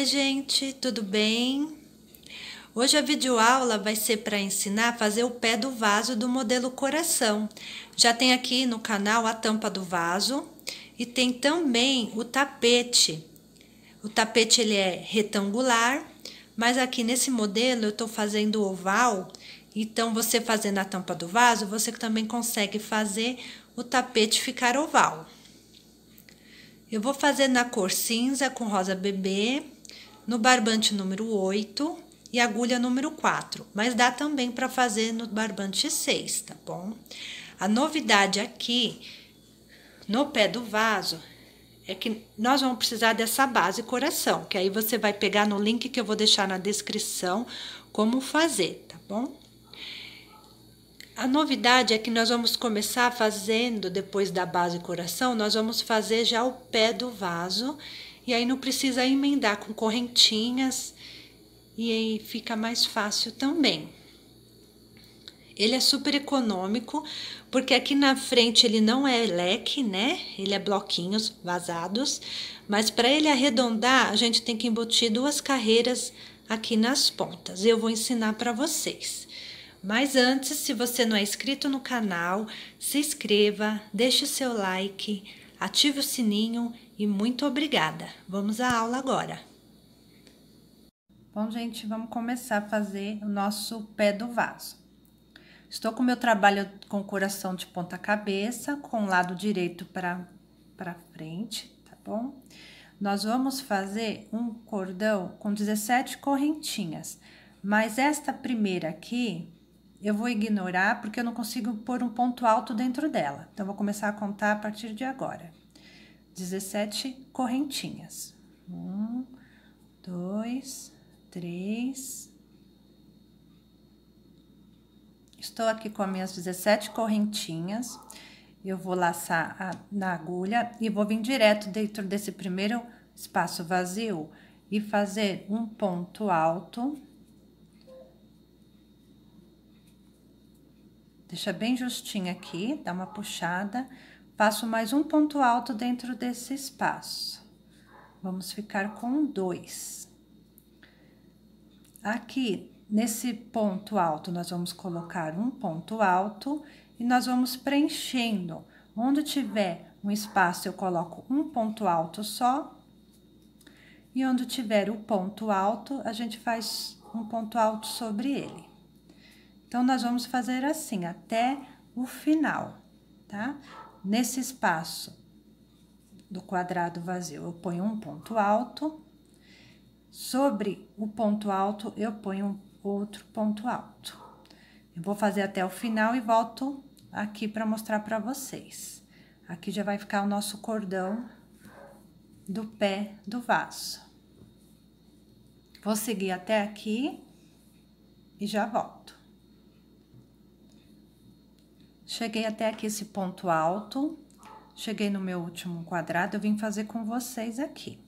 Oi, gente, tudo bem? Hoje a videoaula vai ser para ensinar a fazer o pé do vaso do modelo coração. Já tem aqui no canal a tampa do vaso e tem também o tapete. O tapete ele é retangular, mas aqui nesse modelo eu estou fazendo oval, então você fazendo a tampa do vaso, você também consegue fazer o tapete ficar oval. Eu vou fazer na cor cinza com rosa bebê no barbante número 8 e agulha número 4, mas dá também para fazer no barbante 6, tá bom? A novidade aqui no pé do vaso é que nós vamos precisar dessa base coração, que aí você vai pegar no link que eu vou deixar na descrição como fazer, tá bom? A novidade é que nós vamos começar fazendo, depois da base coração, nós vamos fazer já o pé do vaso e aí não precisa emendar com correntinhas e aí fica mais fácil também. Ele é super econômico, porque aqui na frente ele não é leque, né? Ele é bloquinhos vazados, mas para ele arredondar, a gente tem que embutir duas carreiras aqui nas pontas. Eu vou ensinar para vocês. Mas antes, se você não é inscrito no canal, se inscreva, deixe o seu like, ative o sininho e muito obrigada. Vamos à aula agora. Bom, gente, vamos começar a fazer o nosso pé do vaso. Estou com o meu trabalho com coração de ponta cabeça, com o lado direito para frente, tá bom? Nós vamos fazer um cordão com 17 correntinhas, mas esta primeira aqui, eu vou ignorar porque eu não consigo pôr um ponto alto dentro dela. Então, vou começar a contar a partir de agora. 17 correntinhas. Um, dois, três. Estou aqui com as minhas 17 correntinhas. Eu vou laçar a, na agulha e vou vir direto dentro desse primeiro espaço vazio e fazer um ponto alto Deixa bem justinho aqui, dá uma puxada. Passo mais um ponto alto dentro desse espaço. Vamos ficar com dois. Aqui, nesse ponto alto, nós vamos colocar um ponto alto e nós vamos preenchendo. Onde tiver um espaço, eu coloco um ponto alto só. E onde tiver o ponto alto, a gente faz um ponto alto sobre ele. Então, nós vamos fazer assim até o final, tá? Nesse espaço do quadrado vazio, eu ponho um ponto alto. Sobre o ponto alto, eu ponho outro ponto alto. Eu vou fazer até o final e volto aqui para mostrar para vocês. Aqui já vai ficar o nosso cordão do pé do vaso. Vou seguir até aqui e já volto. Cheguei até aqui esse ponto alto, cheguei no meu último quadrado, eu vim fazer com vocês aqui.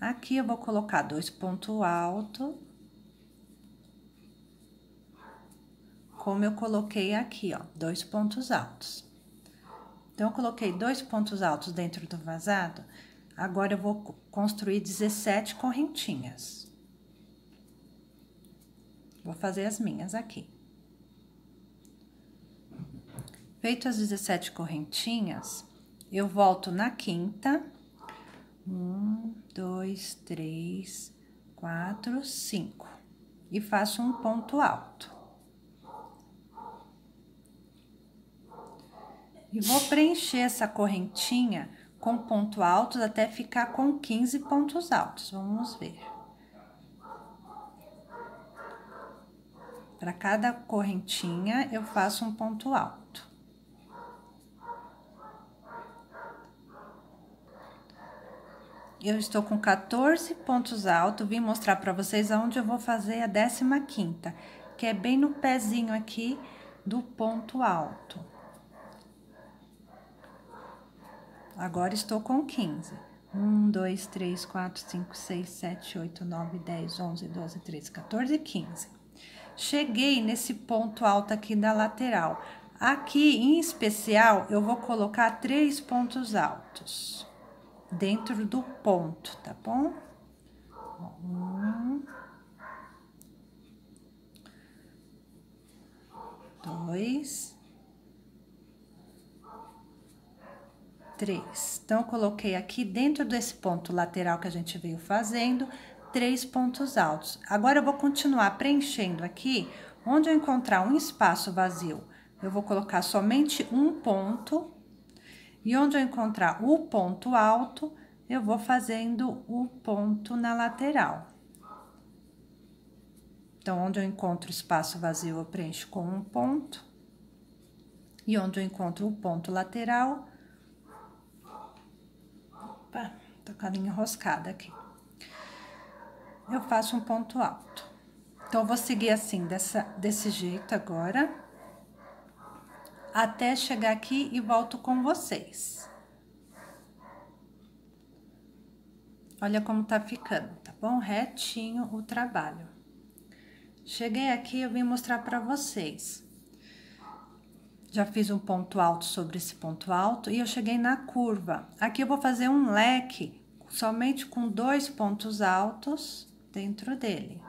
Aqui eu vou colocar dois pontos altos, como eu coloquei aqui, ó, dois pontos altos. Então, eu coloquei dois pontos altos dentro do vazado, agora eu vou construir 17 correntinhas. Vou fazer as minhas aqui. Feito as 17 correntinhas, eu volto na quinta. Um, dois, três, quatro, cinco. E faço um ponto alto. E vou preencher essa correntinha com ponto alto até ficar com 15 pontos altos. Vamos ver. Para cada correntinha, eu faço um ponto alto. eu estou com 14 pontos altos, vim mostrar para vocês aonde eu vou fazer a 15ª, que é bem no pezinho aqui do ponto alto. Agora estou com 15. 1, 2, 3, 4, 5, 6, 7, 8, 9, 10, 11, 12, 13, 14, 15. Cheguei nesse ponto alto aqui da lateral. Aqui, em especial, eu vou colocar três pontos altos dentro do ponto, tá bom? Um, dois, três. Então, eu coloquei aqui dentro desse ponto lateral que a gente veio fazendo, três pontos altos. Agora, eu vou continuar preenchendo aqui, onde eu encontrar um espaço vazio, eu vou colocar somente um ponto e onde eu encontrar o ponto alto, eu vou fazendo o ponto na lateral. Então, onde eu encontro espaço vazio, eu preencho com um ponto. E onde eu encontro o ponto lateral... Opa, tô com a linha enroscada aqui. Eu faço um ponto alto. Então, eu vou seguir assim, dessa, desse jeito agora até chegar aqui e volto com vocês. Olha como tá ficando, tá bom? Retinho o trabalho. Cheguei aqui, eu vim mostrar para vocês. Já fiz um ponto alto sobre esse ponto alto e eu cheguei na curva. Aqui eu vou fazer um leque somente com dois pontos altos dentro dele.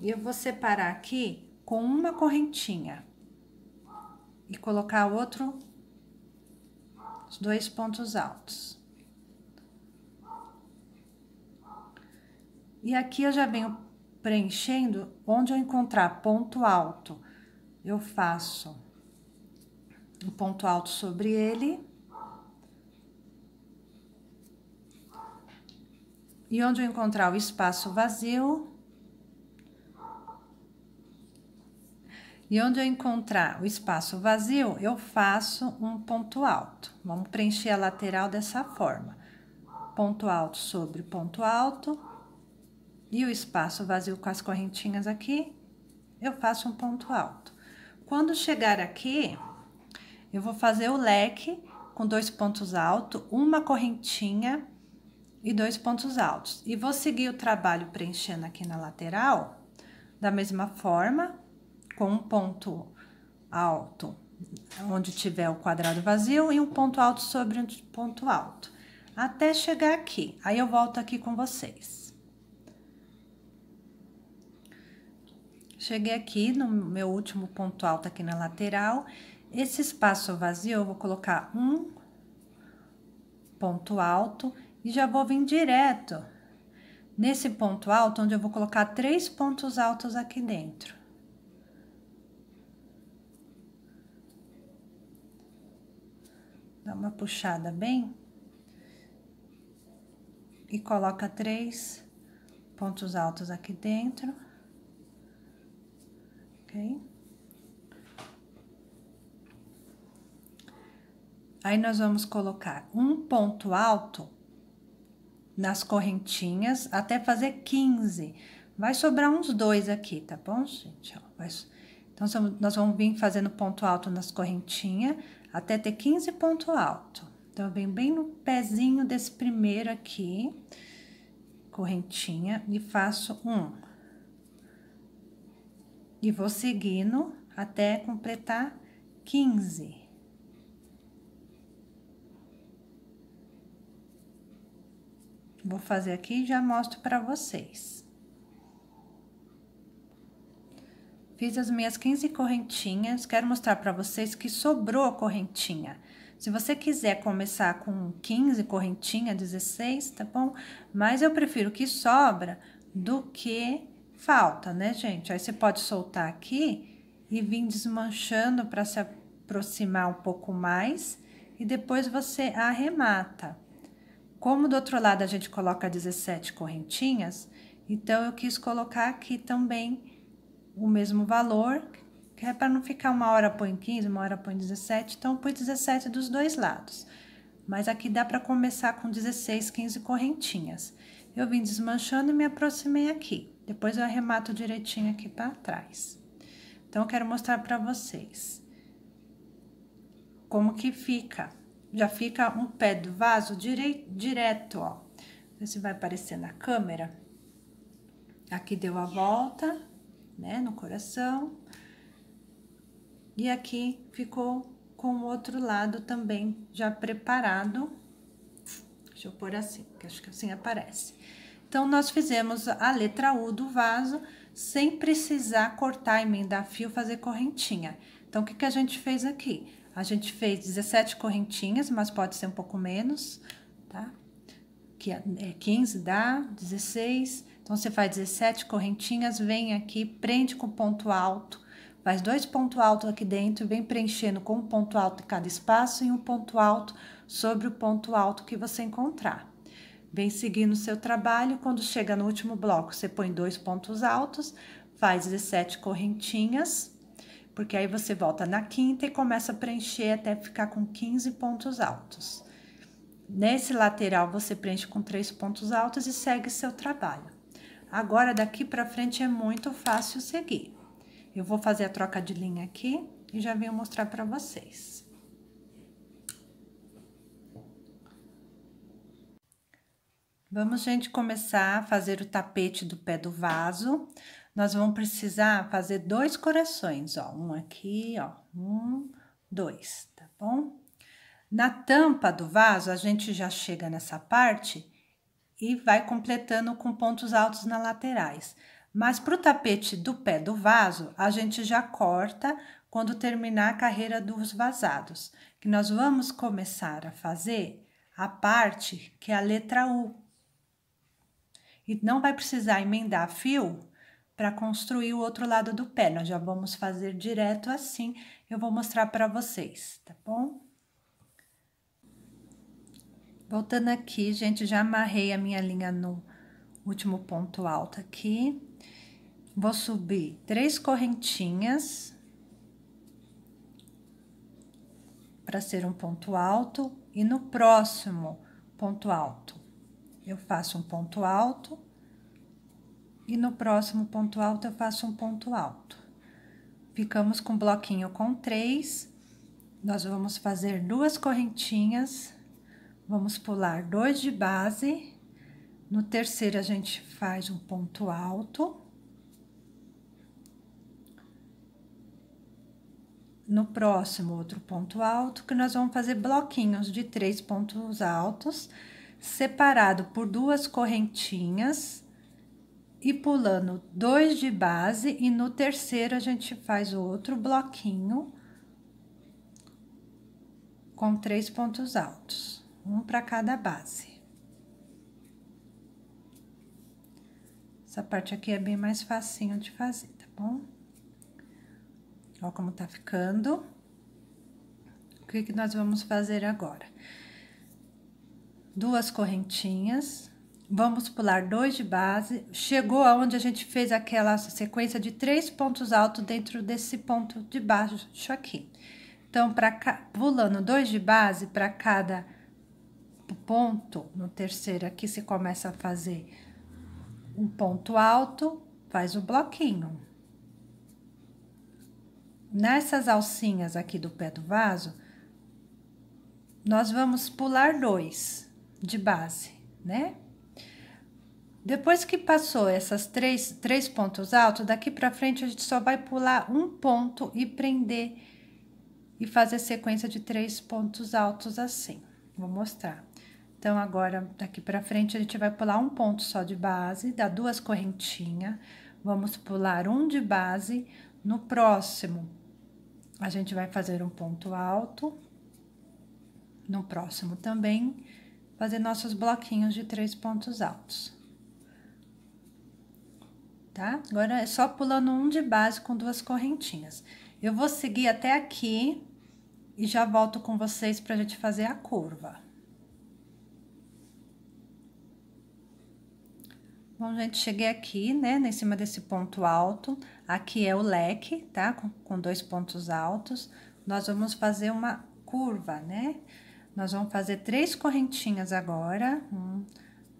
E eu vou separar aqui com uma correntinha e colocar outro, os dois pontos altos. E aqui eu já venho preenchendo onde eu encontrar ponto alto. Eu faço um ponto alto sobre ele. E onde eu encontrar o espaço vazio, E onde eu encontrar o espaço vazio, eu faço um ponto alto. Vamos preencher a lateral dessa forma. Ponto alto sobre ponto alto. E o espaço vazio com as correntinhas aqui, eu faço um ponto alto. Quando chegar aqui, eu vou fazer o leque com dois pontos altos, uma correntinha e dois pontos altos. E vou seguir o trabalho preenchendo aqui na lateral, da mesma forma, com um ponto alto onde tiver o quadrado vazio e um ponto alto sobre um ponto alto, até chegar aqui. Aí eu volto aqui com vocês. Cheguei aqui no meu último ponto alto aqui na lateral. Esse espaço vazio eu vou colocar um ponto alto e já vou vir direto nesse ponto alto onde eu vou colocar três pontos altos aqui dentro. dá uma puxada bem e coloca três pontos altos aqui dentro, ok? Aí, nós vamos colocar um ponto alto nas correntinhas até fazer 15. Vai sobrar uns dois aqui, tá bom, gente? Então, nós vamos vir fazendo ponto alto nas correntinhas até ter 15 ponto alto. Então, vem bem no pezinho desse primeiro aqui, correntinha, e faço um. E vou seguindo até completar 15. Vou fazer aqui e já mostro para vocês. Fiz as minhas 15 correntinhas, quero mostrar para vocês que sobrou correntinha. Se você quiser começar com 15 correntinha, 16, tá bom? Mas eu prefiro que sobra do que falta, né, gente? Aí você pode soltar aqui e vir desmanchando para se aproximar um pouco mais e depois você arremata. Como do outro lado a gente coloca 17 correntinhas, então eu quis colocar aqui também o mesmo valor, que é para não ficar uma hora põe 15, uma hora põe 17, então põe 17 dos dois lados. Mas aqui dá para começar com 16, 15 correntinhas. Eu vim desmanchando e me aproximei aqui. Depois eu arremato direitinho aqui para trás. Então, eu quero mostrar para vocês como que fica. Já fica um pé do vaso direi, direto, ó. Não sei se vai aparecer na câmera. Aqui deu a volta né, no coração. E aqui ficou com o outro lado também já preparado. Deixa eu pôr assim, que acho que assim aparece. Então, nós fizemos a letra U do vaso sem precisar cortar, emendar fio, fazer correntinha. Então, o que, que a gente fez aqui? A gente fez 17 correntinhas, mas pode ser um pouco menos, tá? Que é 15 é dá, 16, então você faz 17 correntinhas, vem aqui, prende com ponto alto, faz dois pontos altos aqui dentro, vem preenchendo com um ponto alto em cada espaço e um ponto alto sobre o ponto alto que você encontrar. Vem seguindo o seu trabalho, quando chega no último bloco, você põe dois pontos altos, faz 17 correntinhas, porque aí você volta na quinta e começa a preencher até ficar com 15 pontos altos. Nesse lateral, você preenche com três pontos altos e segue seu trabalho. Agora, daqui pra frente é muito fácil seguir. Eu vou fazer a troca de linha aqui e já venho mostrar pra vocês. Vamos, gente, começar a fazer o tapete do pé do vaso. Nós vamos precisar fazer dois corações, ó. Um aqui, ó. Um, dois, tá bom? Na tampa do vaso, a gente já chega nessa parte e vai completando com pontos altos nas laterais. Mas para o tapete do pé do vaso, a gente já corta quando terminar a carreira dos vazados, que nós vamos começar a fazer a parte que é a letra U. E não vai precisar emendar fio para construir o outro lado do pé. Nós já vamos fazer direto assim. Eu vou mostrar para vocês, tá bom? Voltando aqui, gente, já amarrei a minha linha no último ponto alto aqui. Vou subir três correntinhas. Para ser um ponto alto. E no próximo ponto alto, eu faço um ponto alto. E no próximo ponto alto, eu faço um ponto alto. Ficamos com bloquinho com três. Nós vamos fazer duas correntinhas Vamos pular dois de base. No terceiro, a gente faz um ponto alto. No próximo, outro ponto alto, que nós vamos fazer bloquinhos de três pontos altos, separado por duas correntinhas e pulando dois de base e no terceiro a gente faz outro bloquinho com três pontos altos um para cada base. Essa parte aqui é bem mais facinho de fazer, tá bom? Ó como tá ficando. O que, que nós vamos fazer agora? Duas correntinhas. Vamos pular dois de base. Chegou aonde a gente fez aquela sequência de três pontos altos dentro desse ponto de baixo aqui. Então, para pulando dois de base para cada ponto, no terceiro aqui, você começa a fazer um ponto alto, faz o bloquinho. Nessas alcinhas aqui do pé do vaso, nós vamos pular dois de base, né? Depois que passou essas três, três pontos altos, daqui para frente a gente só vai pular um ponto e prender e fazer sequência de três pontos altos assim. Vou mostrar. Então, agora daqui para frente, a gente vai pular um ponto só de base, dá duas correntinhas, vamos pular um de base. No próximo, a gente vai fazer um ponto alto, no próximo também, fazer nossos bloquinhos de três pontos altos. Tá? Agora é só pulando um de base com duas correntinhas. Eu vou seguir até aqui e já volto com vocês para a gente fazer a curva. Bom, gente, cheguei aqui, né, em cima desse ponto alto, aqui é o leque, tá, com, com dois pontos altos, nós vamos fazer uma curva, né, nós vamos fazer três correntinhas agora, um,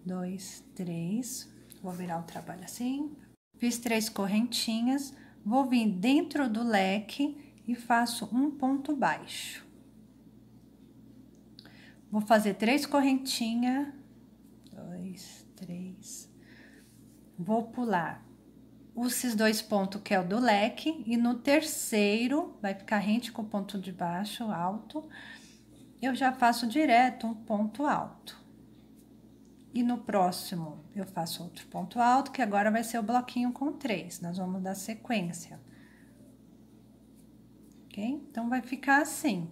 dois, três, vou virar o trabalho assim, fiz três correntinhas, vou vir dentro do leque e faço um ponto baixo. Vou fazer três correntinhas, vou pular esses dois pontos que é o do leque e no terceiro vai ficar rente com o ponto de baixo alto eu já faço direto um ponto alto e no próximo eu faço outro ponto alto que agora vai ser o bloquinho com três nós vamos dar sequência ok então vai ficar assim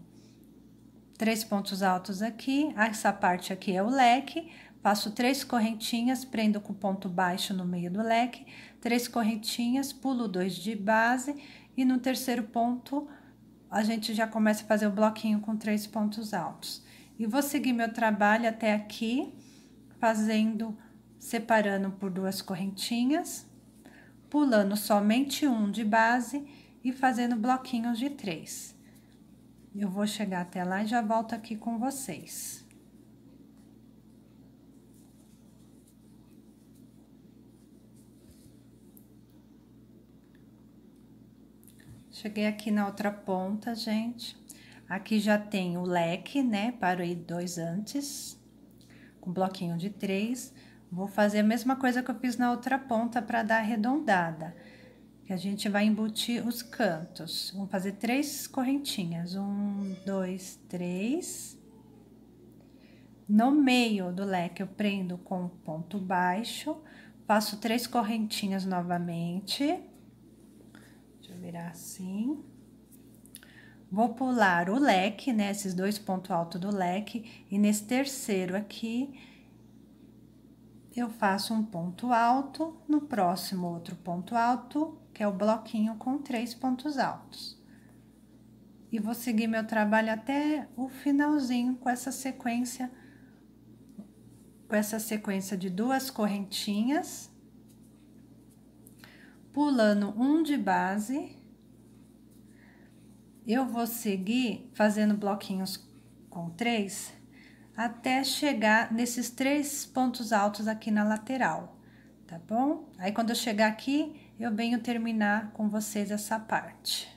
três pontos altos aqui essa parte aqui é o leque Passo três correntinhas, prendo com ponto baixo no meio do leque, três correntinhas, pulo dois de base e no terceiro ponto a gente já começa a fazer o bloquinho com três pontos altos. E vou seguir meu trabalho até aqui, fazendo, separando por duas correntinhas, pulando somente um de base e fazendo bloquinhos de três. Eu vou chegar até lá e já volto aqui com vocês. Cheguei aqui na outra ponta, gente. Aqui já tem o leque, né, para aí dois antes, com bloquinho de três. Vou fazer a mesma coisa que eu fiz na outra ponta para dar arredondada. Que a gente vai embutir os cantos. Vamos fazer três correntinhas. Um, dois, três. No meio do leque, eu prendo com ponto baixo, faço três correntinhas novamente virar assim. Vou pular o leque, né? Esses dois pontos altos do leque. E nesse terceiro aqui, eu faço um ponto alto. No próximo, outro ponto alto, que é o bloquinho com três pontos altos. E vou seguir meu trabalho até o finalzinho com essa sequência, com essa sequência de duas correntinhas pulando um de base, eu vou seguir fazendo bloquinhos com três até chegar nesses três pontos altos aqui na lateral, tá bom? Aí quando eu chegar aqui, eu venho terminar com vocês essa parte.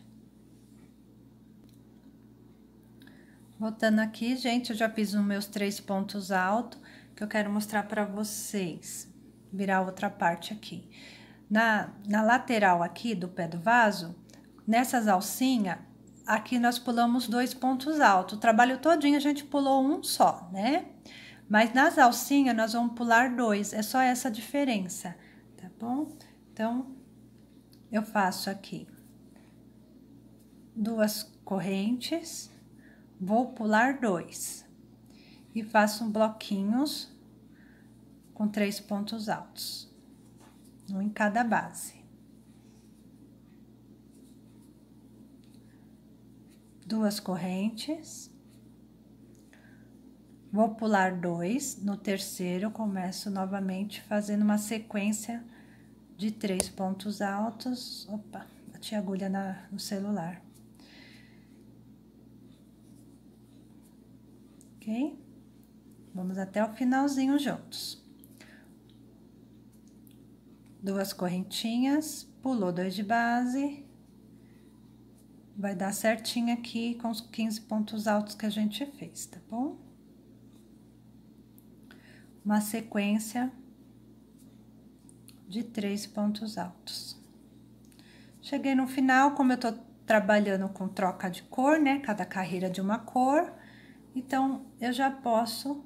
Voltando aqui, gente, eu já fiz os meus três pontos altos que eu quero mostrar para vocês. Virar outra parte aqui na, na lateral aqui do pé do vaso, nessas alcinhas, aqui nós pulamos dois pontos altos. O trabalho todinho a gente pulou um só, né? Mas nas alcinhas nós vamos pular dois, é só essa diferença, tá bom? Então, eu faço aqui duas correntes, vou pular dois e faço um bloquinhos com três pontos altos um em cada base. Duas correntes. Vou pular dois, no terceiro começo novamente fazendo uma sequência de três pontos altos. Opa, bati a agulha na, no celular. Ok? Vamos até o finalzinho juntos duas correntinhas, pulou dois de base, vai dar certinho aqui com os 15 pontos altos que a gente fez, tá bom? Uma sequência de três pontos altos. Cheguei no final, como eu tô trabalhando com troca de cor, né? Cada carreira de uma cor, então eu já posso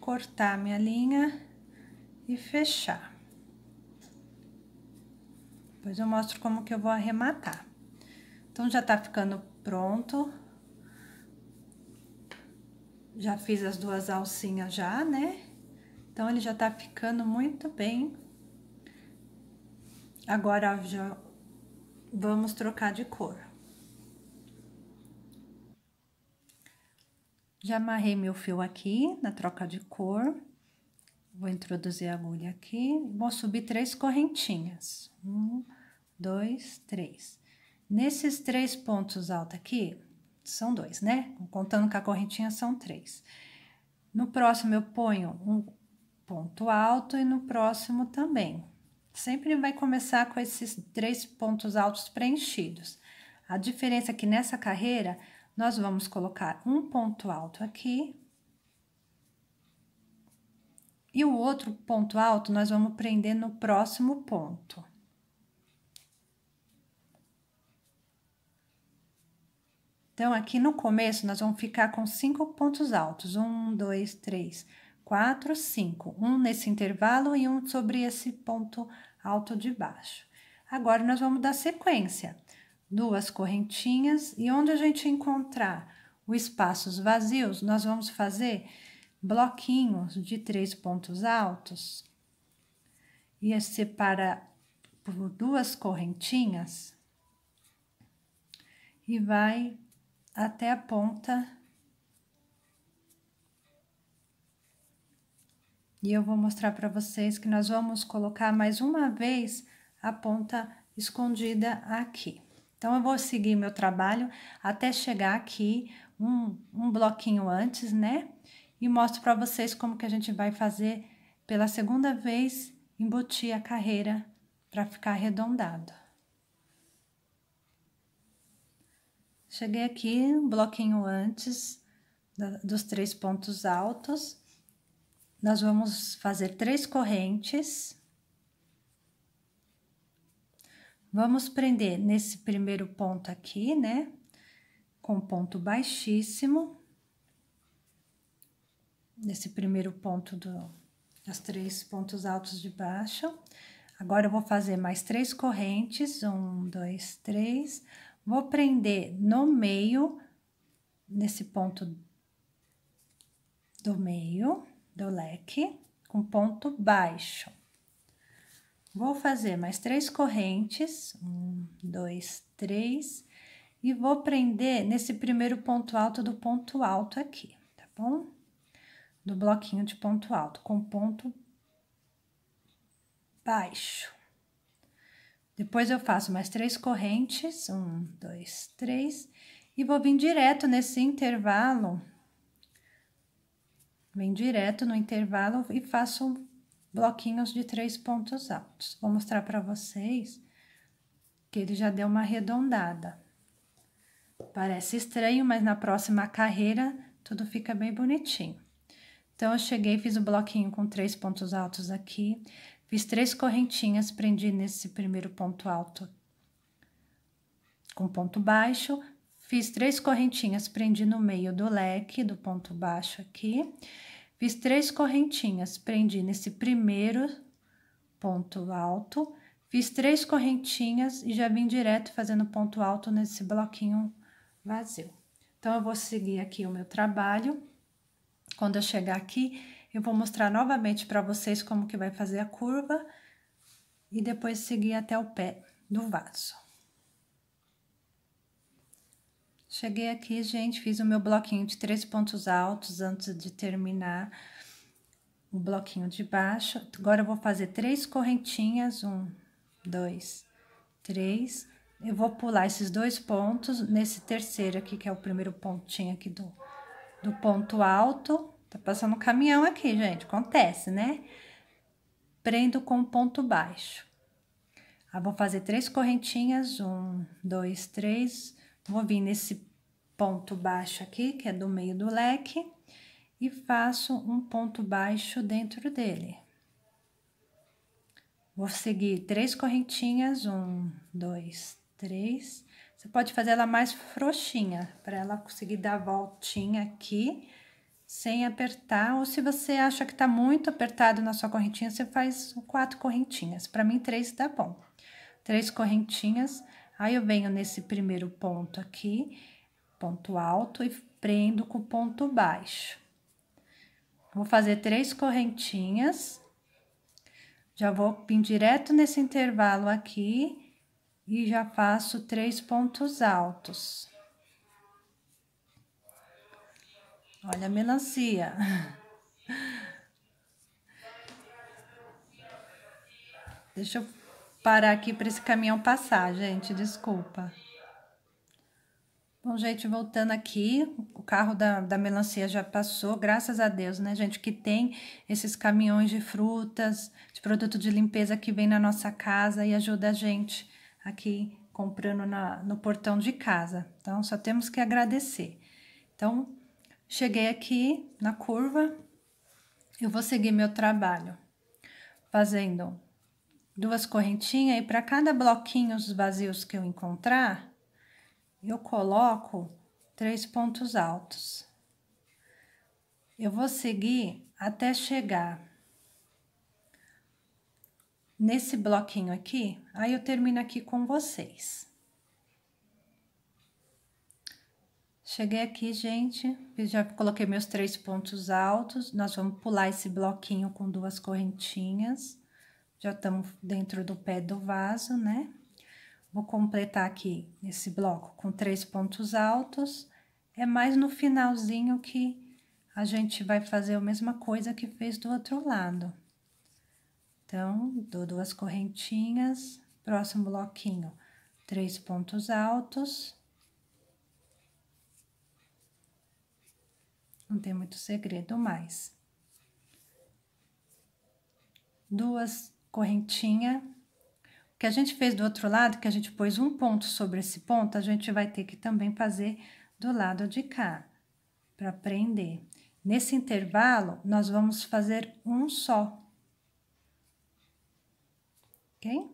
cortar minha linha e fechar. Depois eu mostro como que eu vou arrematar. Então, já tá ficando pronto. Já fiz as duas alcinhas já, né? Então, ele já tá ficando muito bem. Agora, já vamos trocar de cor. Já amarrei meu fio aqui na troca de cor. Vou introduzir a agulha aqui. Vou subir três correntinhas. Uma, dois, três. Nesses três pontos altos aqui, são dois, né? Contando com a correntinha, são três. No próximo, eu ponho um ponto alto e no próximo também. Sempre vai começar com esses três pontos altos preenchidos. A diferença é que nessa carreira, nós vamos colocar um ponto alto aqui. E o outro ponto alto, nós vamos prender no próximo ponto. Então, aqui no começo, nós vamos ficar com cinco pontos altos: um, dois, três, quatro, cinco. Um nesse intervalo e um sobre esse ponto alto de baixo. Agora, nós vamos dar sequência: duas correntinhas, e onde a gente encontrar os espaços vazios, nós vamos fazer bloquinhos de três pontos altos e separa por duas correntinhas e vai até a ponta. E eu vou mostrar para vocês que nós vamos colocar mais uma vez a ponta escondida aqui. Então, eu vou seguir meu trabalho até chegar aqui um, um bloquinho antes, né? E mostro para vocês como que a gente vai fazer pela segunda vez embutir a carreira para ficar arredondado. Cheguei aqui um bloquinho antes da, dos três pontos altos. Nós vamos fazer três correntes. Vamos prender nesse primeiro ponto aqui, né? Com ponto baixíssimo. Nesse primeiro ponto do, das três pontos altos de baixo. Agora, eu vou fazer mais três correntes. Um, dois, três Vou prender no meio, nesse ponto do meio do leque, com ponto baixo. Vou fazer mais três correntes, um, dois, três, e vou prender nesse primeiro ponto alto do ponto alto aqui, tá bom? Do bloquinho de ponto alto, com ponto baixo. Depois eu faço mais três correntes, um, dois, três, e vou vir direto nesse intervalo, vem direto no intervalo e faço bloquinhos de três pontos altos. Vou mostrar para vocês que ele já deu uma arredondada. Parece estranho, mas na próxima carreira tudo fica bem bonitinho. Então, eu cheguei, fiz o bloquinho com três pontos altos aqui. Fiz três correntinhas, prendi nesse primeiro ponto alto com ponto baixo, fiz três correntinhas, prendi no meio do leque do ponto baixo aqui, fiz três correntinhas, prendi nesse primeiro ponto alto, fiz três correntinhas e já vim direto fazendo ponto alto nesse bloquinho vazio. Então, eu vou seguir aqui o meu trabalho. Quando eu chegar aqui, eu vou mostrar novamente para vocês como que vai fazer a curva e depois seguir até o pé do vaso. Cheguei aqui, gente, fiz o meu bloquinho de três pontos altos antes de terminar o bloquinho de baixo. Agora eu vou fazer três correntinhas, um, dois, três. Eu vou pular esses dois pontos nesse terceiro aqui, que é o primeiro pontinho aqui do, do ponto alto. Tá passando um caminhão aqui, gente. Acontece, né? Prendo com ponto baixo. Ah, vou fazer três correntinhas. Um, dois, três. Vou vir nesse ponto baixo aqui, que é do meio do leque. E faço um ponto baixo dentro dele. Vou seguir três correntinhas. Um, dois, três. Você pode fazer ela mais frouxinha, para ela conseguir dar voltinha aqui sem apertar, ou se você acha que está muito apertado na sua correntinha, você faz quatro correntinhas. Para mim, três dá bom. Três correntinhas, aí eu venho nesse primeiro ponto aqui, ponto alto, e prendo com o ponto baixo. Vou fazer três correntinhas, já vou vir direto nesse intervalo aqui e já faço três pontos altos. Olha a melancia. Deixa eu parar aqui para esse caminhão passar, gente, desculpa. Bom, gente, voltando aqui, o carro da, da melancia já passou, graças a Deus, né, gente, que tem esses caminhões de frutas, de produto de limpeza que vem na nossa casa e ajuda a gente aqui comprando na, no portão de casa. Então, só temos que agradecer. Então, Cheguei aqui na curva, eu vou seguir meu trabalho fazendo duas correntinhas e para cada bloquinho vazios que eu encontrar, eu coloco três pontos altos. Eu vou seguir até chegar nesse bloquinho aqui, aí eu termino aqui com vocês. Cheguei aqui, gente, já coloquei meus três pontos altos. Nós vamos pular esse bloquinho com duas correntinhas. Já estamos dentro do pé do vaso, né? Vou completar aqui esse bloco com três pontos altos. É mais no finalzinho que a gente vai fazer a mesma coisa que fez do outro lado. Então, dou duas correntinhas, próximo bloquinho, três pontos altos Não tem muito segredo mais. Duas correntinhas. O que a gente fez do outro lado, que a gente pôs um ponto sobre esse ponto, a gente vai ter que também fazer do lado de cá, para prender. Nesse intervalo, nós vamos fazer um só. Ok?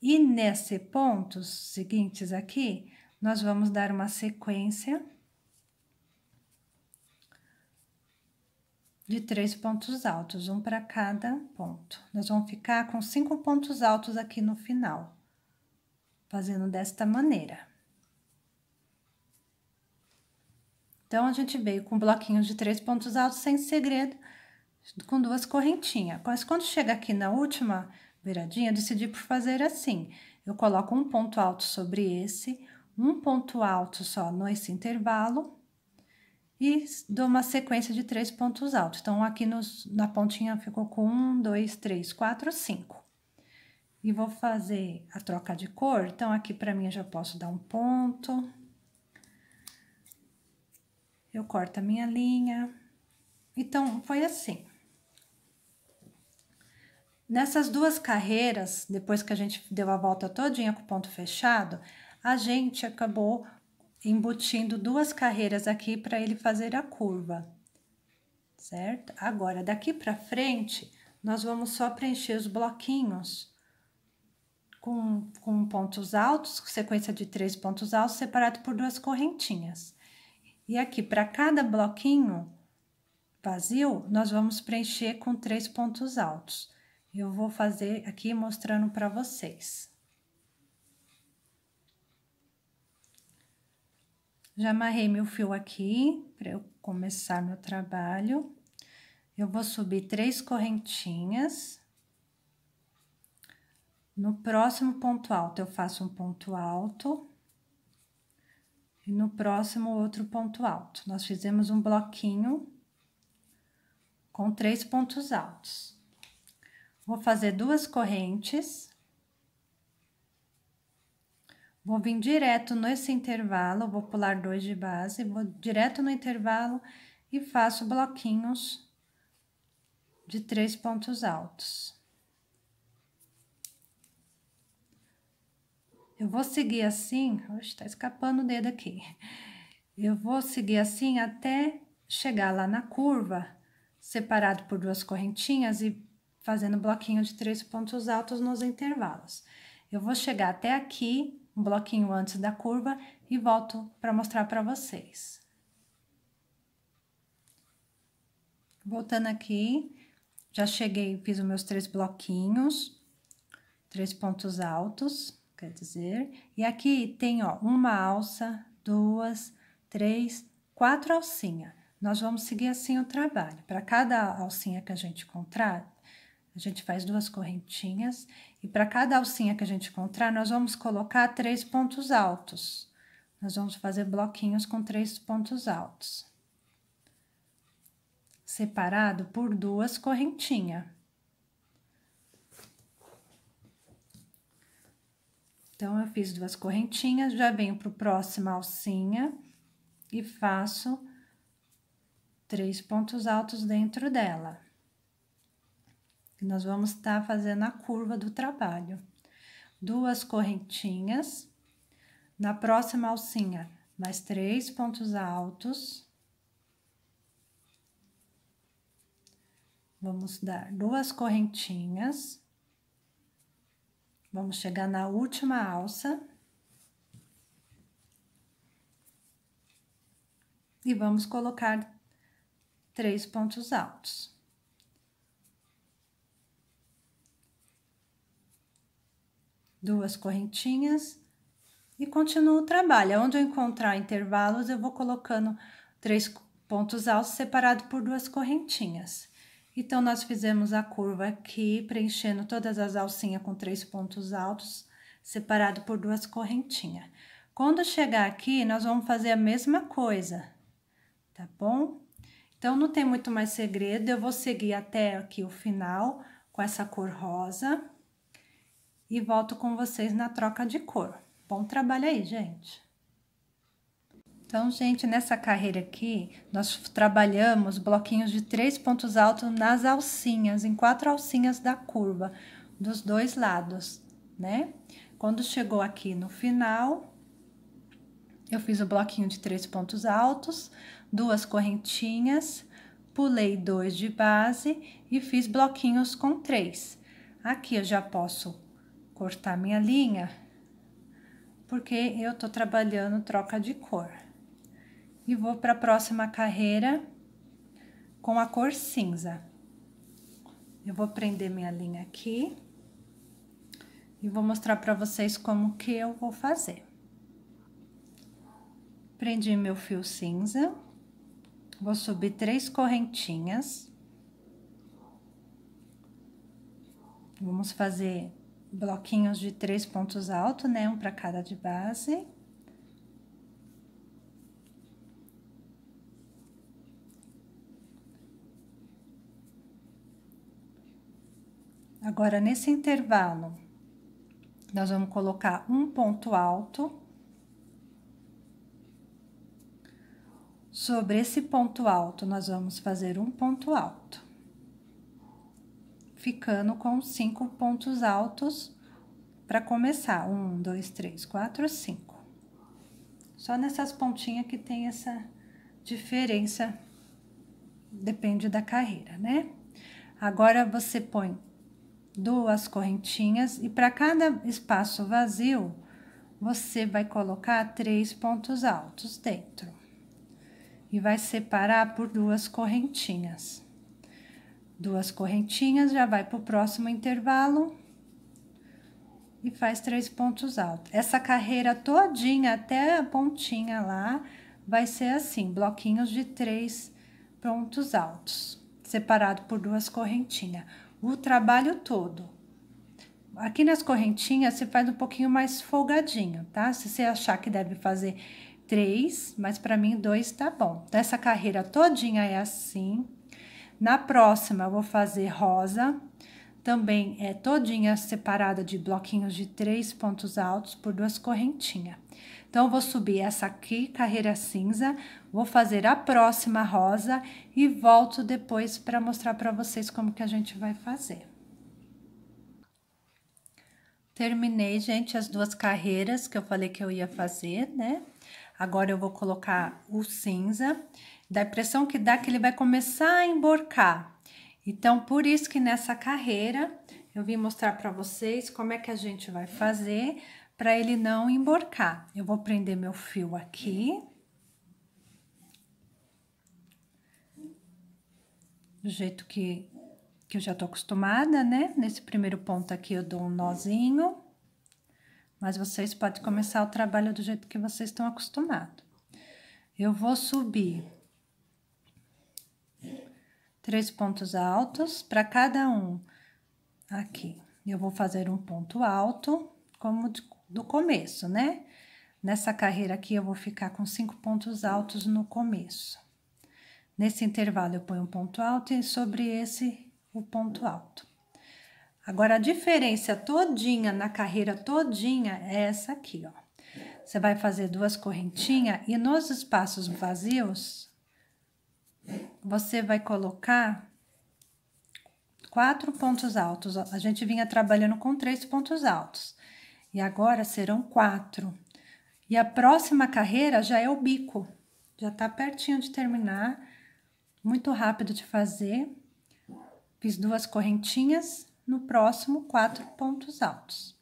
E nesses pontos seguintes aqui, nós vamos dar uma sequência de três pontos altos, um para cada ponto. Nós vamos ficar com cinco pontos altos aqui no final, fazendo desta maneira. Então, a gente veio com bloquinhos de três pontos altos sem segredo, com duas correntinhas. Mas quando chega aqui na última viradinha, eu decidi por fazer assim. Eu coloco um ponto alto sobre esse, um ponto alto só nesse intervalo, e dou uma sequência de três pontos altos. Então, aqui nos, na pontinha ficou com um, dois, três, quatro, cinco. E vou fazer a troca de cor, então aqui para mim eu já posso dar um ponto. Eu corto a minha linha. Então, foi assim. Nessas duas carreiras, depois que a gente deu a volta todinha com o ponto fechado, a gente acabou embutindo duas carreiras aqui para ele fazer a curva, certo? Agora, daqui para frente, nós vamos só preencher os bloquinhos com, com pontos altos, sequência de três pontos altos, separado por duas correntinhas. E aqui, para cada bloquinho vazio, nós vamos preencher com três pontos altos. Eu vou fazer aqui mostrando para vocês. Já amarrei meu fio aqui para eu começar meu trabalho. Eu vou subir três correntinhas. No próximo ponto alto, eu faço um ponto alto. E no próximo, outro ponto alto. Nós fizemos um bloquinho com três pontos altos. Vou fazer duas correntes. Vou vir direto nesse intervalo, vou pular dois de base, vou direto no intervalo e faço bloquinhos de três pontos altos. Eu vou seguir assim, oxe, tá escapando o dedo aqui. Eu vou seguir assim até chegar lá na curva, separado por duas correntinhas e fazendo bloquinho de três pontos altos nos intervalos. Eu vou chegar até aqui um bloquinho antes da curva e volto para mostrar para vocês. Voltando aqui, já cheguei, fiz os meus três bloquinhos, três pontos altos, quer dizer, e aqui tem, ó, uma alça, duas, três, quatro alcinhas. Nós vamos seguir assim o trabalho. Para cada alcinha que a gente encontrar, a gente faz duas correntinhas e para cada alcinha que a gente encontrar, nós vamos colocar três pontos altos. Nós vamos fazer bloquinhos com três pontos altos. Separado por duas correntinhas. Então, eu fiz duas correntinhas, já venho para o próximo alcinha e faço três pontos altos dentro dela que nós vamos estar fazendo a curva do trabalho. Duas correntinhas, na próxima alcinha, mais três pontos altos. Vamos dar duas correntinhas. Vamos chegar na última alça. E vamos colocar três pontos altos. duas correntinhas e continuo o trabalho. Onde eu encontrar intervalos, eu vou colocando três pontos altos separados por duas correntinhas. Então, nós fizemos a curva aqui, preenchendo todas as alcinhas com três pontos altos, separado por duas correntinhas. Quando chegar aqui, nós vamos fazer a mesma coisa, tá bom? Então, não tem muito mais segredo, eu vou seguir até aqui o final com essa cor rosa e volto com vocês na troca de cor. Bom trabalho aí, gente! Então, gente, nessa carreira aqui, nós trabalhamos bloquinhos de três pontos altos nas alcinhas, em quatro alcinhas da curva, dos dois lados, né? Quando chegou aqui no final, eu fiz o bloquinho de três pontos altos, duas correntinhas, pulei dois de base e fiz bloquinhos com três. Aqui eu já posso cortar minha linha, porque eu tô trabalhando troca de cor. E vou para a próxima carreira com a cor cinza. Eu vou prender minha linha aqui e vou mostrar para vocês como que eu vou fazer. Prendi meu fio cinza, vou subir três correntinhas. Vamos fazer bloquinhos de três pontos altos, né? Um para cada de base. Agora, nesse intervalo, nós vamos colocar um ponto alto. Sobre esse ponto alto, nós vamos fazer um ponto alto ficando com cinco pontos altos para começar. Um, dois, três, quatro, cinco. Só nessas pontinhas que tem essa diferença, depende da carreira, né? Agora você põe duas correntinhas e para cada espaço vazio, você vai colocar três pontos altos dentro. E vai separar por duas correntinhas duas correntinhas, já vai para o próximo intervalo e faz três pontos altos. Essa carreira todinha até a pontinha lá vai ser assim, bloquinhos de três pontos altos, separado por duas correntinhas. O trabalho todo. Aqui nas correntinhas você faz um pouquinho mais folgadinho, tá? Se você achar que deve fazer três, mas para mim dois tá bom. Então, essa carreira todinha é assim, na próxima, eu vou fazer rosa, também é todinha separada de bloquinhos de três pontos altos por duas correntinhas. Então, vou subir essa aqui, carreira cinza, vou fazer a próxima rosa e volto depois para mostrar para vocês como que a gente vai fazer. Terminei, gente, as duas carreiras que eu falei que eu ia fazer, né? Agora eu vou colocar o cinza da impressão que dá que ele vai começar a emborcar. Então, por isso que nessa carreira eu vim mostrar para vocês como é que a gente vai fazer para ele não emborcar. Eu vou prender meu fio aqui. Do jeito que, que eu já tô acostumada, né? Nesse primeiro ponto aqui eu dou um nozinho. Mas vocês podem começar o trabalho do jeito que vocês estão acostumados. Eu vou subir três pontos altos para cada um. Aqui, eu vou fazer um ponto alto, como do começo, né? Nessa carreira aqui, eu vou ficar com cinco pontos altos no começo. Nesse intervalo, eu ponho um ponto alto e sobre esse, o ponto alto. Agora, a diferença todinha, na carreira todinha, é essa aqui, ó. Você vai fazer duas correntinhas e nos espaços vazios, você vai colocar quatro pontos altos. A gente vinha trabalhando com três pontos altos e agora serão quatro. E a próxima carreira já é o bico, já tá pertinho de terminar, muito rápido de fazer. Fiz duas correntinhas, no próximo quatro pontos altos.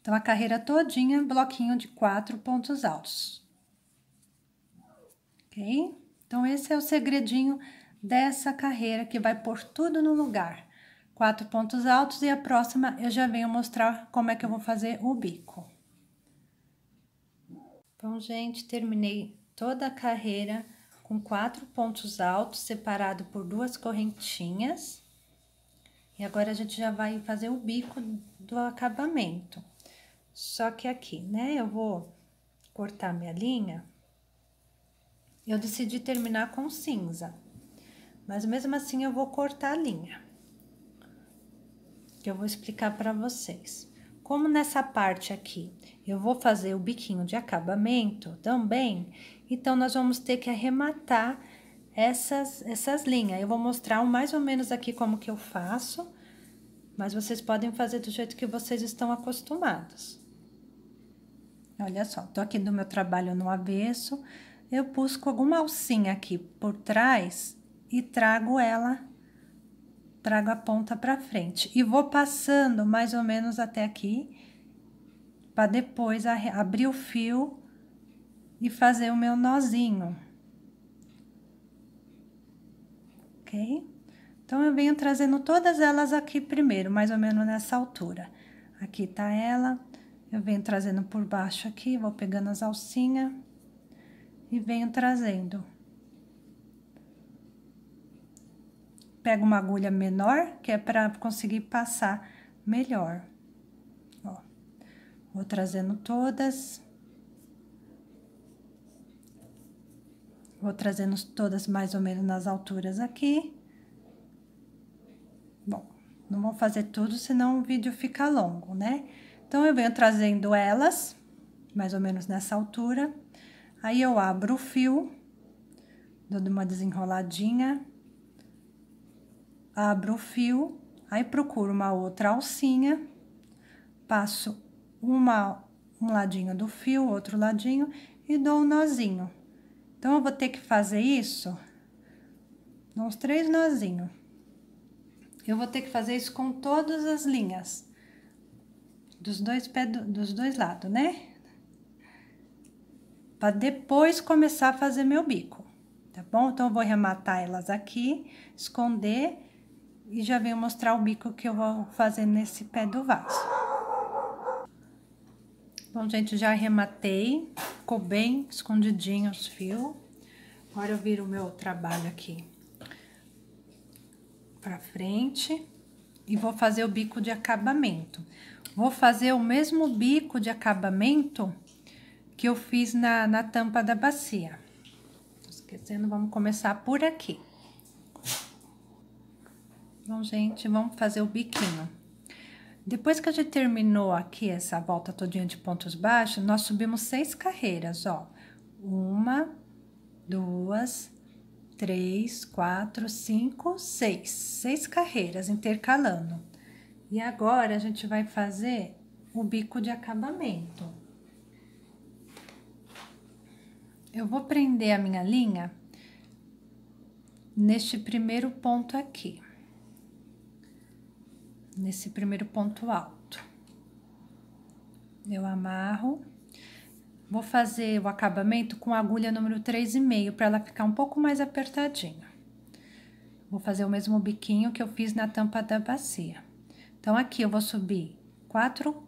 Então a carreira todinha, bloquinho de quatro pontos altos. OK? Então, esse é o segredinho dessa carreira que vai pôr tudo no lugar. Quatro pontos altos e a próxima eu já venho mostrar como é que eu vou fazer o bico. Então, gente, terminei toda a carreira com quatro pontos altos separado por duas correntinhas. E agora a gente já vai fazer o bico do acabamento. Só que aqui, né, eu vou cortar minha linha eu decidi terminar com cinza, mas mesmo assim eu vou cortar a linha, que eu vou explicar para vocês. Como nessa parte aqui eu vou fazer o biquinho de acabamento também, então nós vamos ter que arrematar essas, essas linhas. Eu vou mostrar mais ou menos aqui como que eu faço, mas vocês podem fazer do jeito que vocês estão acostumados. Olha só, tô aqui no meu trabalho no avesso, eu busco alguma alcinha aqui por trás e trago ela, trago a ponta para frente. E vou passando mais ou menos até aqui, para depois abrir o fio e fazer o meu nozinho. Ok? Então, eu venho trazendo todas elas aqui primeiro, mais ou menos nessa altura. Aqui tá ela, eu venho trazendo por baixo aqui, vou pegando as alcinhas e venho trazendo. Pego uma agulha menor, que é para conseguir passar melhor. Ó, vou trazendo todas. Vou trazendo todas mais ou menos nas alturas aqui. Bom, não vou fazer tudo, senão o vídeo fica longo, né? Então, eu venho trazendo elas, mais ou menos nessa altura. Aí eu abro o fio, dou uma desenroladinha, abro o fio, aí procuro uma outra alcinha, passo uma, um ladinho do fio, outro ladinho e dou um nozinho. Então, eu vou ter que fazer isso, nos três nozinhos. Eu vou ter que fazer isso com todas as linhas, dos dois, pé, dos dois lados, né? para depois começar a fazer meu bico, tá bom? Então, eu vou rematar elas aqui, esconder e já venho mostrar o bico que eu vou fazer nesse pé do vaso. Bom, gente, já rematei, ficou bem escondidinho os fios. Agora eu viro o meu trabalho aqui para frente e vou fazer o bico de acabamento. Vou fazer o mesmo bico de acabamento que eu fiz na, na tampa da bacia. Esquecendo, vamos começar por aqui. Bom, gente, vamos fazer o biquinho. Depois que a gente terminou aqui essa volta todinha de pontos baixos, nós subimos seis carreiras, ó. Uma, duas, três, quatro, cinco, seis. Seis carreiras intercalando. E agora a gente vai fazer o bico de acabamento. eu vou prender a minha linha neste primeiro ponto aqui, nesse primeiro ponto alto. Eu amarro, vou fazer o acabamento com agulha número 3,5 para ela ficar um pouco mais apertadinha. Vou fazer o mesmo biquinho que eu fiz na tampa da bacia. Então, aqui eu vou subir quatro,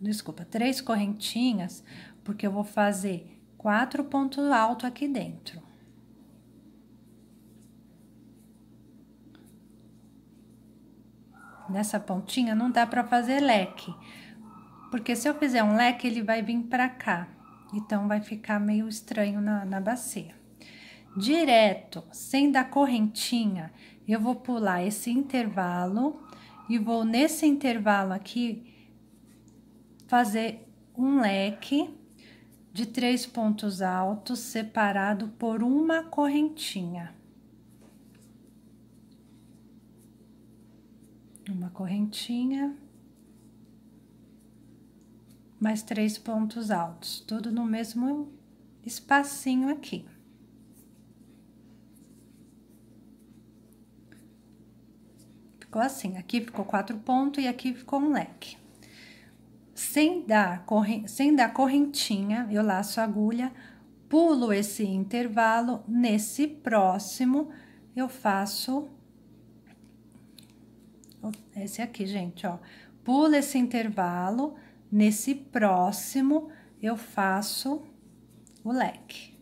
desculpa, três correntinhas, porque eu vou fazer quatro pontos altos aqui dentro. Nessa pontinha não dá para fazer leque, porque se eu fizer um leque, ele vai vir para cá. Então, vai ficar meio estranho na, na bacia. Direto, sem dar correntinha, eu vou pular esse intervalo e vou nesse intervalo aqui fazer um leque de três pontos altos separado por uma correntinha. Uma correntinha, mais três pontos altos, tudo no mesmo espacinho aqui. Ficou assim, aqui ficou quatro pontos e aqui ficou um leque sem dar, sem dar correntinha, eu laço a agulha, pulo esse intervalo, nesse próximo eu faço oh, esse aqui, gente, ó. Pulo esse intervalo, nesse próximo eu faço o leque.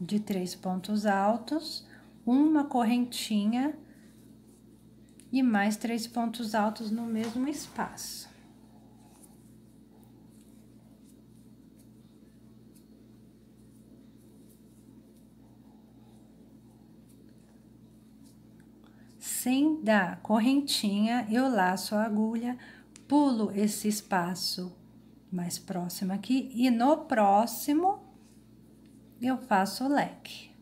De três pontos altos, uma correntinha e mais três pontos altos no mesmo espaço. Sem dar correntinha, eu laço a agulha, pulo esse espaço mais próximo aqui e no próximo eu faço o leque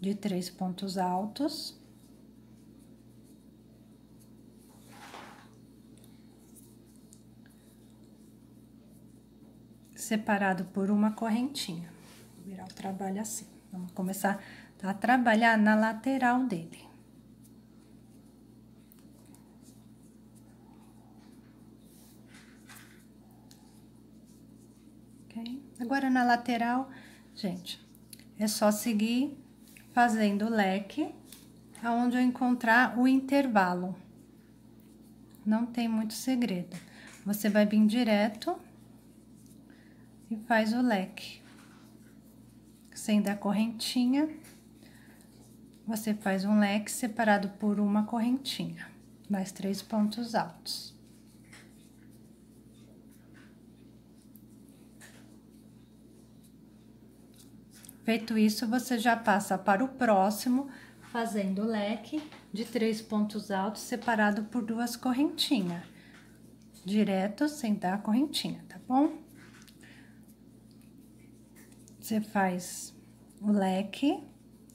de três pontos altos. separado por uma correntinha. Vou virar o trabalho assim. Vamos começar a trabalhar na lateral dele. Ok? Agora, na lateral, gente, é só seguir fazendo o leque aonde eu encontrar o intervalo. Não tem muito segredo. Você vai vir direto e faz o leque. Sem dar correntinha, você faz um leque separado por uma correntinha, mais três pontos altos. Feito isso, você já passa para o próximo, fazendo o leque de três pontos altos separado por duas correntinhas. Direto, sem dar correntinha, tá bom? Você faz o leque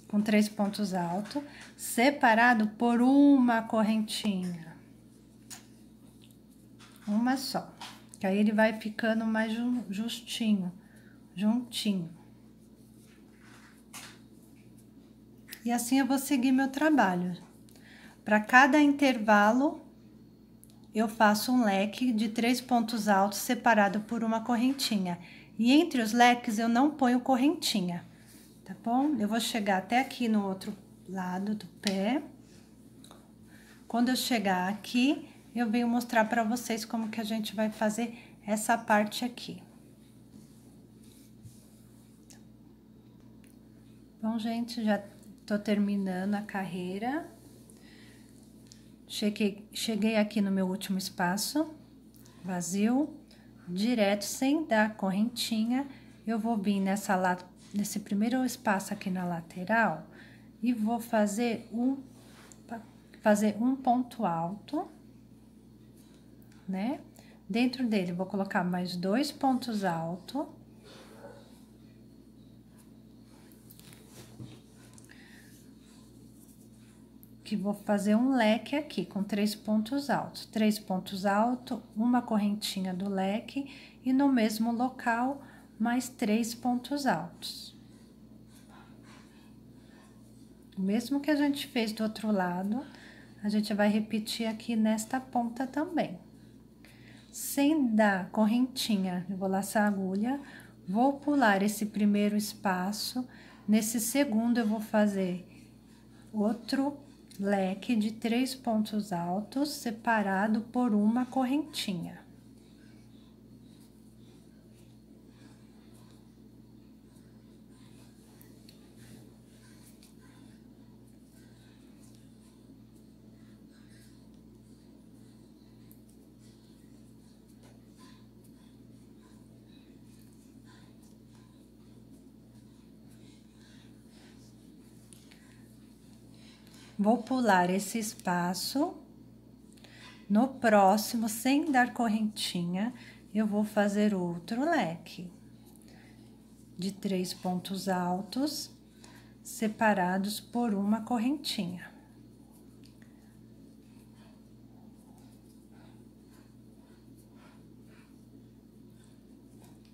com três pontos altos, separado por uma correntinha. Uma só. Que aí ele vai ficando mais justinho, juntinho. E assim eu vou seguir meu trabalho. Para cada intervalo, eu faço um leque de três pontos altos separado por uma correntinha. E entre os leques eu não ponho correntinha, tá bom? Eu vou chegar até aqui no outro lado do pé. Quando eu chegar aqui, eu venho mostrar para vocês como que a gente vai fazer essa parte aqui. Bom, gente, já tô terminando a carreira. Cheguei, cheguei aqui no meu último espaço, vazio direto, sem dar correntinha. Eu vou vir nessa, nesse primeiro espaço aqui na lateral e vou fazer um, fazer um ponto alto, né? Dentro dele, vou colocar mais dois pontos altos que vou fazer um leque aqui com três pontos altos. Três pontos altos, uma correntinha do leque e no mesmo local mais três pontos altos. O mesmo que a gente fez do outro lado, a gente vai repetir aqui nesta ponta também. Sem dar correntinha, eu vou laçar a agulha, vou pular esse primeiro espaço, nesse segundo eu vou fazer outro leque de três pontos altos separado por uma correntinha. Vou pular esse espaço. No próximo, sem dar correntinha, eu vou fazer outro leque de três pontos altos separados por uma correntinha.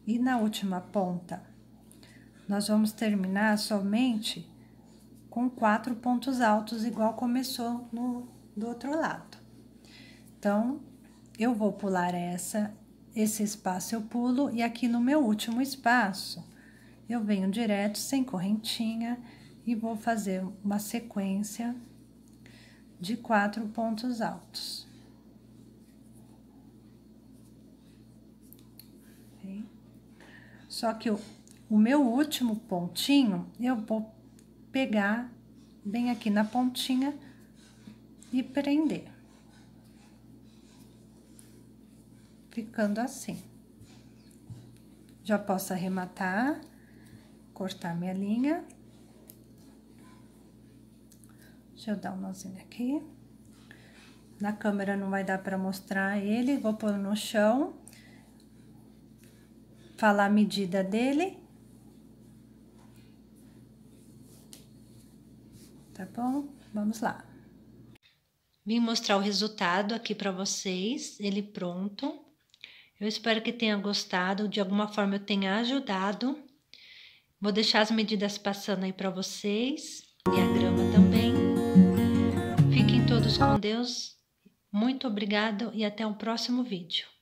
E na última ponta, nós vamos terminar somente com quatro pontos altos, igual começou no, do outro lado. Então, eu vou pular essa, esse espaço eu pulo, e aqui no meu último espaço, eu venho direto, sem correntinha, e vou fazer uma sequência de quatro pontos altos. Só que o, o meu último pontinho, eu vou pegar bem aqui na pontinha e prender. Ficando assim. Já posso arrematar, cortar minha linha. Deixa eu dar um nozinho aqui. Na câmera não vai dar para mostrar ele, vou pôr no chão. Falar a medida dele tá bom? Vamos lá. Vim mostrar o resultado aqui para vocês, ele pronto. Eu espero que tenha gostado, de alguma forma eu tenha ajudado. Vou deixar as medidas passando aí para vocês e a grama também. Fiquem todos com Deus. Muito obrigado e até o próximo vídeo.